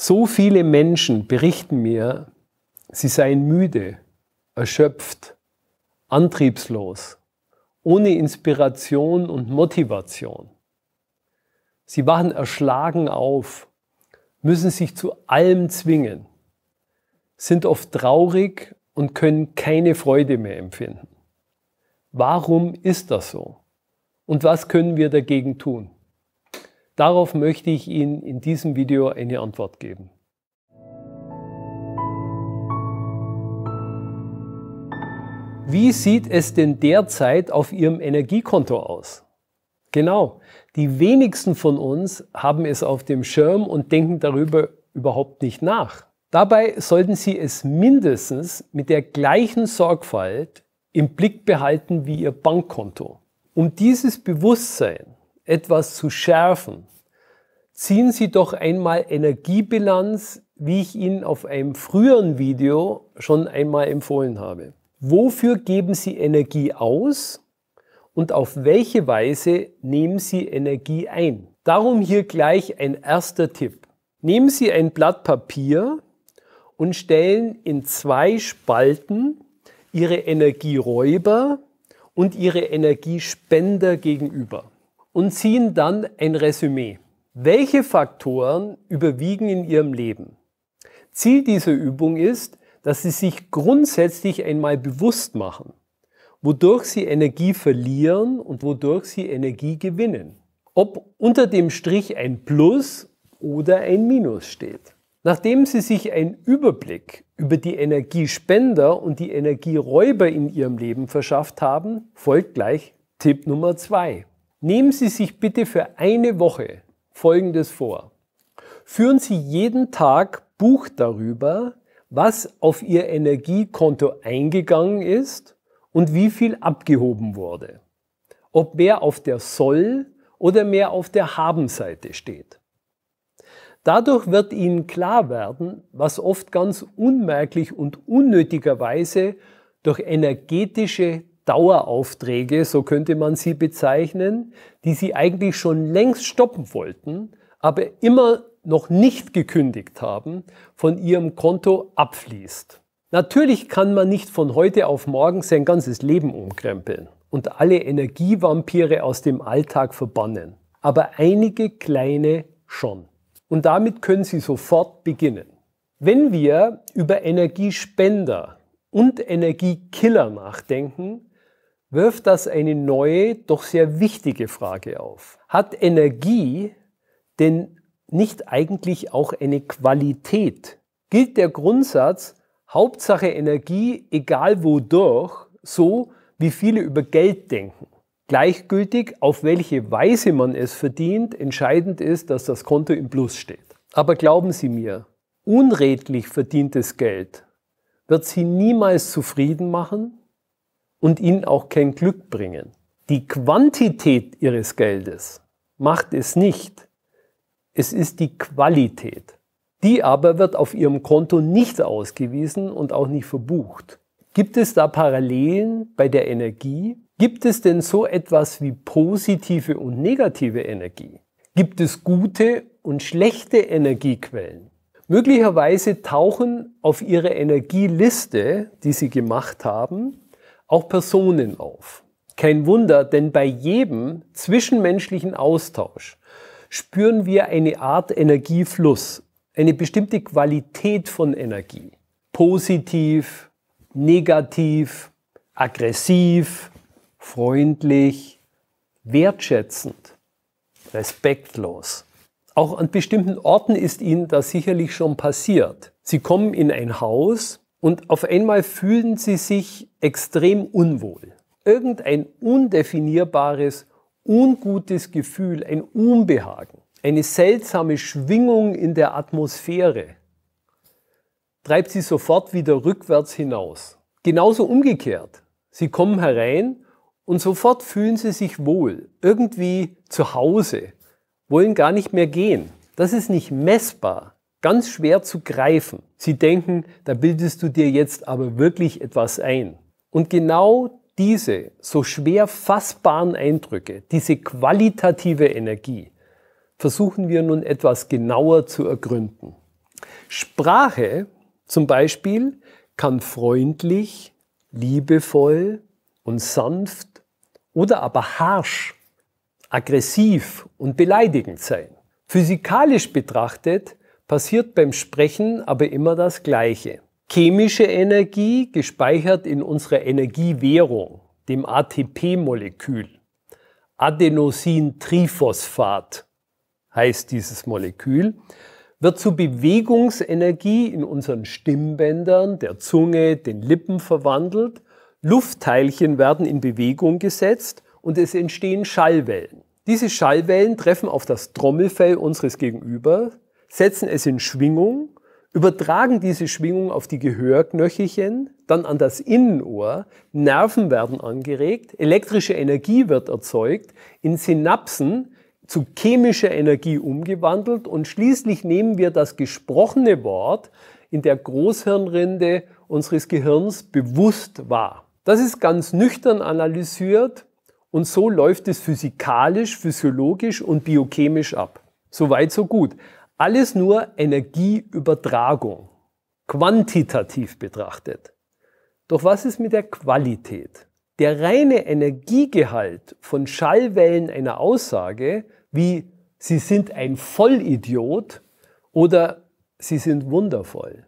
So viele Menschen berichten mir, sie seien müde, erschöpft, antriebslos, ohne Inspiration und Motivation. Sie wachen erschlagen auf, müssen sich zu allem zwingen, sind oft traurig und können keine Freude mehr empfinden. Warum ist das so? Und was können wir dagegen tun? Darauf möchte ich Ihnen in diesem Video eine Antwort geben. Wie sieht es denn derzeit auf Ihrem Energiekonto aus? Genau, die wenigsten von uns haben es auf dem Schirm und denken darüber überhaupt nicht nach. Dabei sollten Sie es mindestens mit der gleichen Sorgfalt im Blick behalten wie Ihr Bankkonto. Um dieses Bewusstsein etwas zu schärfen, ziehen Sie doch einmal Energiebilanz, wie ich Ihnen auf einem früheren Video schon einmal empfohlen habe. Wofür geben Sie Energie aus und auf welche Weise nehmen Sie Energie ein? Darum hier gleich ein erster Tipp. Nehmen Sie ein Blatt Papier und stellen in zwei Spalten Ihre Energieräuber und Ihre Energiespender gegenüber und ziehen dann ein Resümee. Welche Faktoren überwiegen in Ihrem Leben? Ziel dieser Übung ist, dass Sie sich grundsätzlich einmal bewusst machen, wodurch Sie Energie verlieren und wodurch Sie Energie gewinnen. Ob unter dem Strich ein Plus oder ein Minus steht. Nachdem Sie sich einen Überblick über die Energiespender und die Energieräuber in Ihrem Leben verschafft haben, folgt gleich Tipp Nummer zwei. Nehmen Sie sich bitte für eine Woche Folgendes vor. Führen Sie jeden Tag Buch darüber, was auf Ihr Energiekonto eingegangen ist und wie viel abgehoben wurde. Ob mehr auf der Soll- oder mehr auf der Haben-Seite steht. Dadurch wird Ihnen klar werden, was oft ganz unmerklich und unnötigerweise durch energetische Daueraufträge, so könnte man sie bezeichnen, die sie eigentlich schon längst stoppen wollten, aber immer noch nicht gekündigt haben, von ihrem Konto abfließt. Natürlich kann man nicht von heute auf morgen sein ganzes Leben umkrempeln und alle Energievampire aus dem Alltag verbannen, aber einige kleine schon. Und damit können sie sofort beginnen. Wenn wir über Energiespender und Energiekiller nachdenken, wirft das eine neue, doch sehr wichtige Frage auf. Hat Energie denn nicht eigentlich auch eine Qualität? Gilt der Grundsatz Hauptsache Energie, egal wodurch, so wie viele über Geld denken? Gleichgültig, auf welche Weise man es verdient, entscheidend ist, dass das Konto im Plus steht. Aber glauben Sie mir, unredlich verdientes Geld wird Sie niemals zufrieden machen und ihnen auch kein Glück bringen. Die Quantität ihres Geldes macht es nicht. Es ist die Qualität. Die aber wird auf ihrem Konto nicht ausgewiesen und auch nicht verbucht. Gibt es da Parallelen bei der Energie? Gibt es denn so etwas wie positive und negative Energie? Gibt es gute und schlechte Energiequellen? Möglicherweise tauchen auf Ihrer Energieliste, die Sie gemacht haben, auch Personen auf. Kein Wunder, denn bei jedem zwischenmenschlichen Austausch spüren wir eine Art Energiefluss, eine bestimmte Qualität von Energie. Positiv, negativ, aggressiv, freundlich, wertschätzend, respektlos. Auch an bestimmten Orten ist Ihnen das sicherlich schon passiert. Sie kommen in ein Haus und auf einmal fühlen sie sich extrem unwohl. Irgendein undefinierbares, ungutes Gefühl, ein Unbehagen, eine seltsame Schwingung in der Atmosphäre treibt sie sofort wieder rückwärts hinaus. Genauso umgekehrt. Sie kommen herein und sofort fühlen sie sich wohl, irgendwie zu Hause, wollen gar nicht mehr gehen. Das ist nicht messbar ganz schwer zu greifen. Sie denken, da bildest du dir jetzt aber wirklich etwas ein. Und genau diese so schwer fassbaren Eindrücke, diese qualitative Energie, versuchen wir nun etwas genauer zu ergründen. Sprache zum Beispiel kann freundlich, liebevoll und sanft oder aber harsch, aggressiv und beleidigend sein. Physikalisch betrachtet passiert beim Sprechen aber immer das Gleiche. Chemische Energie gespeichert in unserer Energiewährung, dem ATP-Molekül. Adenosintriphosphat heißt dieses Molekül, wird zu Bewegungsenergie in unseren Stimmbändern, der Zunge, den Lippen verwandelt. Luftteilchen werden in Bewegung gesetzt und es entstehen Schallwellen. Diese Schallwellen treffen auf das Trommelfell unseres Gegenüber, setzen es in Schwingung, übertragen diese Schwingung auf die Gehörknöchelchen, dann an das Innenohr, Nerven werden angeregt, elektrische Energie wird erzeugt, in Synapsen zu chemischer Energie umgewandelt und schließlich nehmen wir das gesprochene Wort in der Großhirnrinde unseres Gehirns bewusst wahr. Das ist ganz nüchtern analysiert und so läuft es physikalisch, physiologisch und biochemisch ab. Soweit, so gut. Alles nur Energieübertragung, quantitativ betrachtet. Doch was ist mit der Qualität? Der reine Energiegehalt von Schallwellen einer Aussage wie Sie sind ein Vollidiot oder Sie sind wundervoll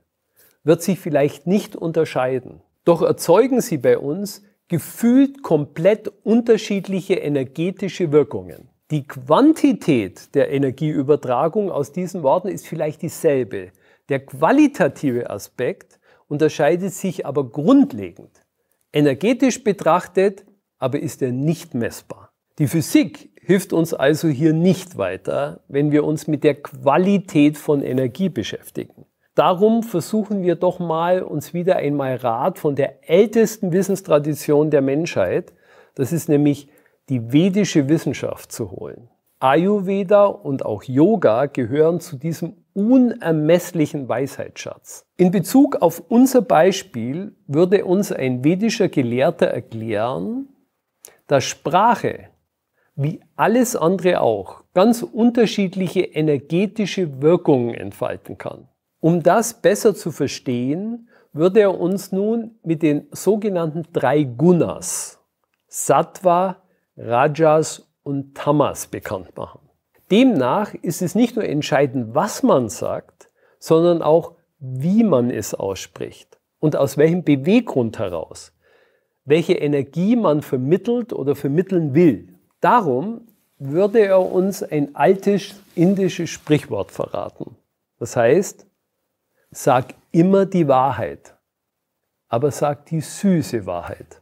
wird sich vielleicht nicht unterscheiden. Doch erzeugen sie bei uns gefühlt komplett unterschiedliche energetische Wirkungen. Die Quantität der Energieübertragung aus diesen Worten ist vielleicht dieselbe. Der qualitative Aspekt unterscheidet sich aber grundlegend. Energetisch betrachtet aber ist er nicht messbar. Die Physik hilft uns also hier nicht weiter, wenn wir uns mit der Qualität von Energie beschäftigen. Darum versuchen wir doch mal, uns wieder einmal Rat von der ältesten Wissenstradition der Menschheit, das ist nämlich die vedische Wissenschaft zu holen. Ayurveda und auch Yoga gehören zu diesem unermesslichen Weisheitsschatz. In Bezug auf unser Beispiel würde uns ein vedischer Gelehrter erklären, dass Sprache, wie alles andere auch, ganz unterschiedliche energetische Wirkungen entfalten kann. Um das besser zu verstehen, würde er uns nun mit den sogenannten drei Gunas, Sattva, Rajas und Tamas bekannt machen. Demnach ist es nicht nur entscheidend, was man sagt, sondern auch, wie man es ausspricht und aus welchem Beweggrund heraus, welche Energie man vermittelt oder vermitteln will. Darum würde er uns ein altes indisches Sprichwort verraten. Das heißt, sag immer die Wahrheit, aber sag die süße Wahrheit.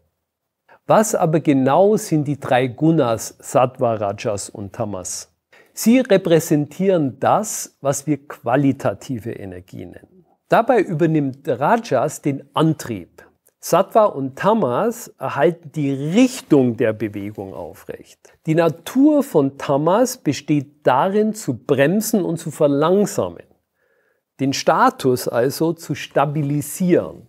Was aber genau sind die drei Gunas, Sattva, Rajas und Tamas? Sie repräsentieren das, was wir qualitative Energie nennen. Dabei übernimmt Rajas den Antrieb. Sattva und Tamas erhalten die Richtung der Bewegung aufrecht. Die Natur von Tamas besteht darin, zu bremsen und zu verlangsamen, den Status also zu stabilisieren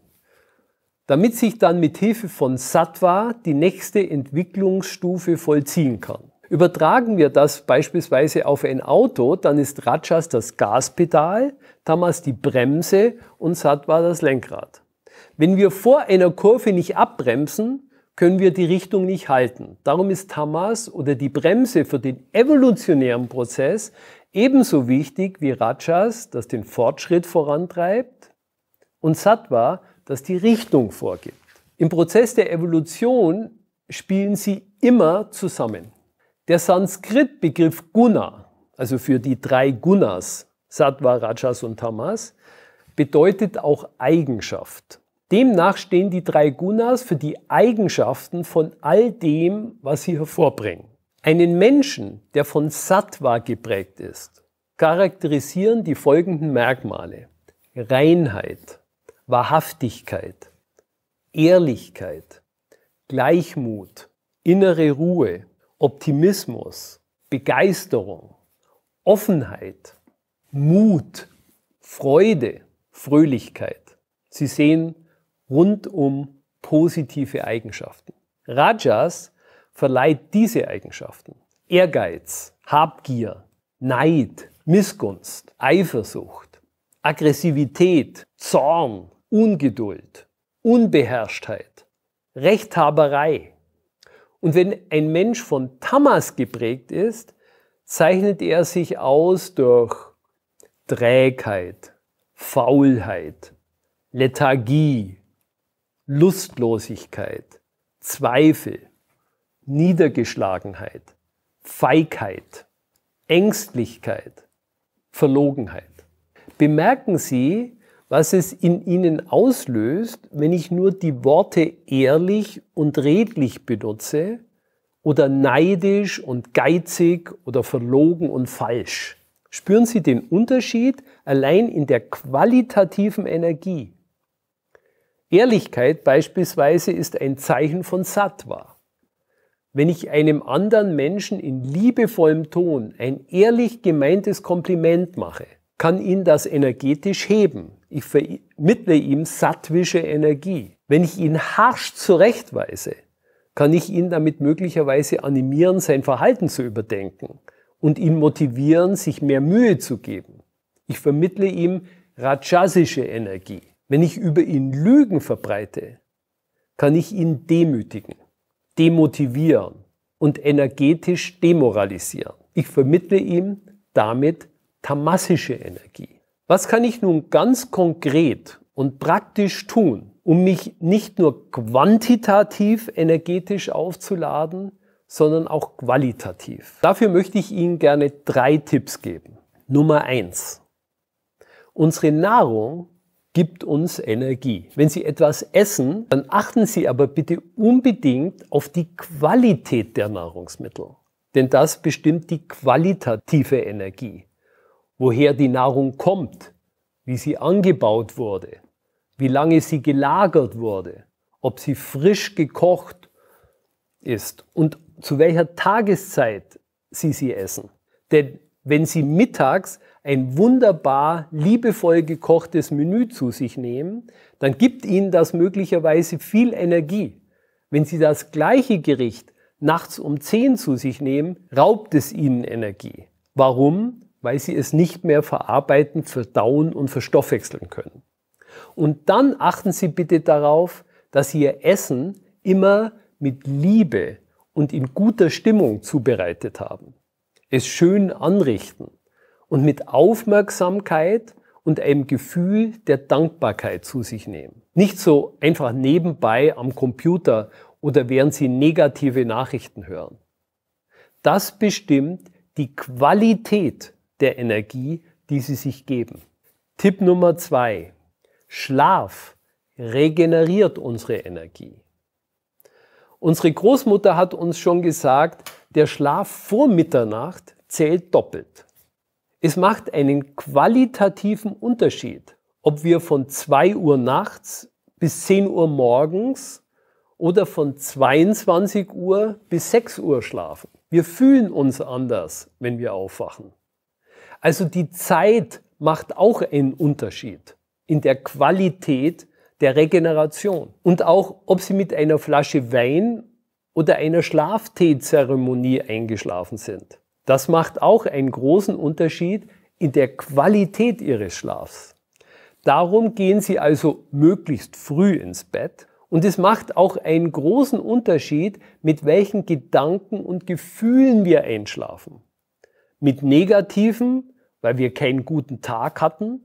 damit sich dann mit Hilfe von Sattva die nächste Entwicklungsstufe vollziehen kann. Übertragen wir das beispielsweise auf ein Auto, dann ist Rajas das Gaspedal, Tamas die Bremse und Sattva das Lenkrad. Wenn wir vor einer Kurve nicht abbremsen, können wir die Richtung nicht halten. Darum ist Tamas oder die Bremse für den evolutionären Prozess ebenso wichtig wie Rajas, das den Fortschritt vorantreibt, und Sattva das die Richtung vorgibt. Im Prozess der Evolution spielen sie immer zusammen. Der Sanskrit-Begriff Guna, also für die drei Gunas, Sattva, Rajas und Tamas, bedeutet auch Eigenschaft. Demnach stehen die drei Gunas für die Eigenschaften von all dem, was sie hervorbringen. Einen Menschen, der von Sattva geprägt ist, charakterisieren die folgenden Merkmale. Reinheit, Wahrhaftigkeit, Ehrlichkeit, Gleichmut, innere Ruhe, Optimismus, Begeisterung, Offenheit, Mut, Freude, Fröhlichkeit. Sie sehen rundum positive Eigenschaften. Rajas verleiht diese Eigenschaften. Ehrgeiz, Habgier, Neid, Missgunst, Eifersucht, Aggressivität, Zorn, Ungeduld, Unbeherrschtheit, Rechthaberei. Und wenn ein Mensch von Tamas geprägt ist, zeichnet er sich aus durch Trägheit, Faulheit, Lethargie, Lustlosigkeit, Zweifel, Niedergeschlagenheit, Feigheit, Ängstlichkeit, Verlogenheit. Bemerken Sie, was es in ihnen auslöst, wenn ich nur die Worte ehrlich und redlich benutze oder neidisch und geizig oder verlogen und falsch. Spüren Sie den Unterschied allein in der qualitativen Energie. Ehrlichkeit beispielsweise ist ein Zeichen von Sattva. Wenn ich einem anderen Menschen in liebevollem Ton ein ehrlich gemeintes Kompliment mache, kann ihn das energetisch heben ich vermittle ihm sattwische Energie. Wenn ich ihn harsch zurechtweise, kann ich ihn damit möglicherweise animieren, sein Verhalten zu überdenken und ihn motivieren, sich mehr Mühe zu geben. Ich vermittle ihm rajasische Energie. Wenn ich über ihn Lügen verbreite, kann ich ihn demütigen, demotivieren und energetisch demoralisieren. Ich vermittle ihm damit tamassische Energie. Was kann ich nun ganz konkret und praktisch tun, um mich nicht nur quantitativ energetisch aufzuladen, sondern auch qualitativ? Dafür möchte ich Ihnen gerne drei Tipps geben. Nummer eins: Unsere Nahrung gibt uns Energie. Wenn Sie etwas essen, dann achten Sie aber bitte unbedingt auf die Qualität der Nahrungsmittel. Denn das bestimmt die qualitative Energie woher die Nahrung kommt, wie sie angebaut wurde, wie lange sie gelagert wurde, ob sie frisch gekocht ist und zu welcher Tageszeit sie sie essen. Denn wenn sie mittags ein wunderbar liebevoll gekochtes Menü zu sich nehmen, dann gibt ihnen das möglicherweise viel Energie. Wenn sie das gleiche Gericht nachts um 10 zu sich nehmen, raubt es ihnen Energie. Warum? weil sie es nicht mehr verarbeiten, verdauen und verstoffwechseln können. Und dann achten Sie bitte darauf, dass Ihr Essen immer mit Liebe und in guter Stimmung zubereitet haben. Es schön anrichten und mit Aufmerksamkeit und einem Gefühl der Dankbarkeit zu sich nehmen. Nicht so einfach nebenbei am Computer oder während Sie negative Nachrichten hören. Das bestimmt die Qualität der Energie, die sie sich geben. Tipp Nummer zwei. Schlaf regeneriert unsere Energie. Unsere Großmutter hat uns schon gesagt, der Schlaf vor Mitternacht zählt doppelt. Es macht einen qualitativen Unterschied, ob wir von 2 Uhr nachts bis 10 Uhr morgens oder von 22 Uhr bis 6 Uhr schlafen. Wir fühlen uns anders, wenn wir aufwachen. Also die Zeit macht auch einen Unterschied in der Qualität der Regeneration und auch, ob Sie mit einer Flasche Wein oder einer Schlafteezeremonie eingeschlafen sind. Das macht auch einen großen Unterschied in der Qualität Ihres Schlafs. Darum gehen Sie also möglichst früh ins Bett und es macht auch einen großen Unterschied, mit welchen Gedanken und Gefühlen wir einschlafen mit negativen, weil wir keinen guten Tag hatten,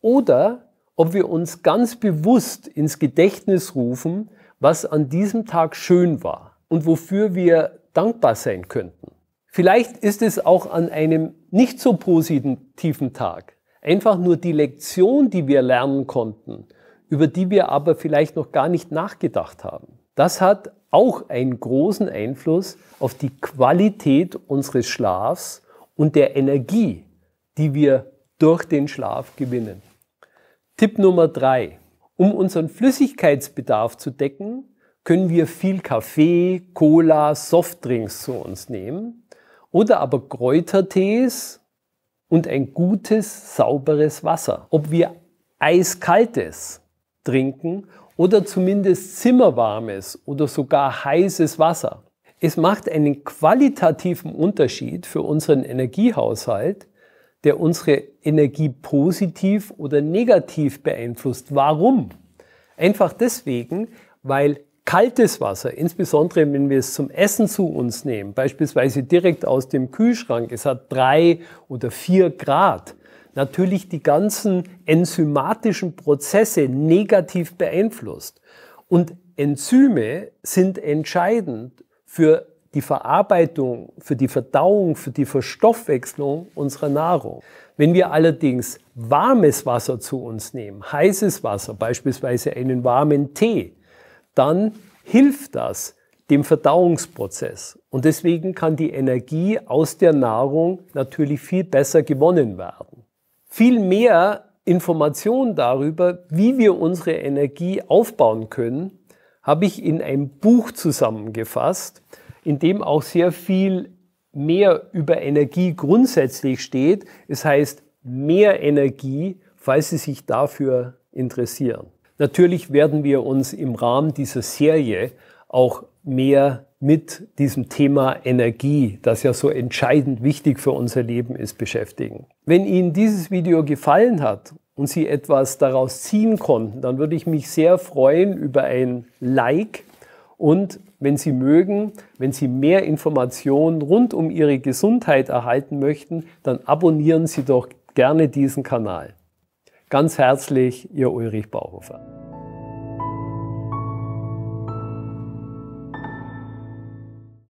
oder ob wir uns ganz bewusst ins Gedächtnis rufen, was an diesem Tag schön war und wofür wir dankbar sein könnten. Vielleicht ist es auch an einem nicht so positiven Tag einfach nur die Lektion, die wir lernen konnten, über die wir aber vielleicht noch gar nicht nachgedacht haben. Das hat auch einen großen Einfluss auf die Qualität unseres Schlafs und der Energie, die wir durch den Schlaf gewinnen. Tipp Nummer drei: Um unseren Flüssigkeitsbedarf zu decken, können wir viel Kaffee, Cola, Softdrinks zu uns nehmen oder aber Kräutertees und ein gutes, sauberes Wasser. Ob wir eiskaltes trinken oder zumindest zimmerwarmes oder sogar heißes Wasser. Es macht einen qualitativen Unterschied für unseren Energiehaushalt, der unsere Energie positiv oder negativ beeinflusst. Warum? Einfach deswegen, weil kaltes Wasser, insbesondere wenn wir es zum Essen zu uns nehmen, beispielsweise direkt aus dem Kühlschrank, es hat drei oder vier Grad, natürlich die ganzen enzymatischen Prozesse negativ beeinflusst. Und Enzyme sind entscheidend für die Verarbeitung, für die Verdauung, für die Verstoffwechslung unserer Nahrung. Wenn wir allerdings warmes Wasser zu uns nehmen, heißes Wasser, beispielsweise einen warmen Tee, dann hilft das dem Verdauungsprozess. Und deswegen kann die Energie aus der Nahrung natürlich viel besser gewonnen werden. Viel mehr Informationen darüber, wie wir unsere Energie aufbauen können, habe ich in ein Buch zusammengefasst, in dem auch sehr viel mehr über Energie grundsätzlich steht. Es heißt mehr Energie, falls Sie sich dafür interessieren. Natürlich werden wir uns im Rahmen dieser Serie auch mehr mit diesem Thema Energie, das ja so entscheidend wichtig für unser Leben ist, beschäftigen. Wenn Ihnen dieses Video gefallen hat und Sie etwas daraus ziehen konnten, dann würde ich mich sehr freuen über ein Like und wenn Sie mögen, wenn Sie mehr Informationen rund um Ihre Gesundheit erhalten möchten, dann abonnieren Sie doch gerne diesen Kanal. Ganz herzlich, Ihr Ulrich Bauhofer.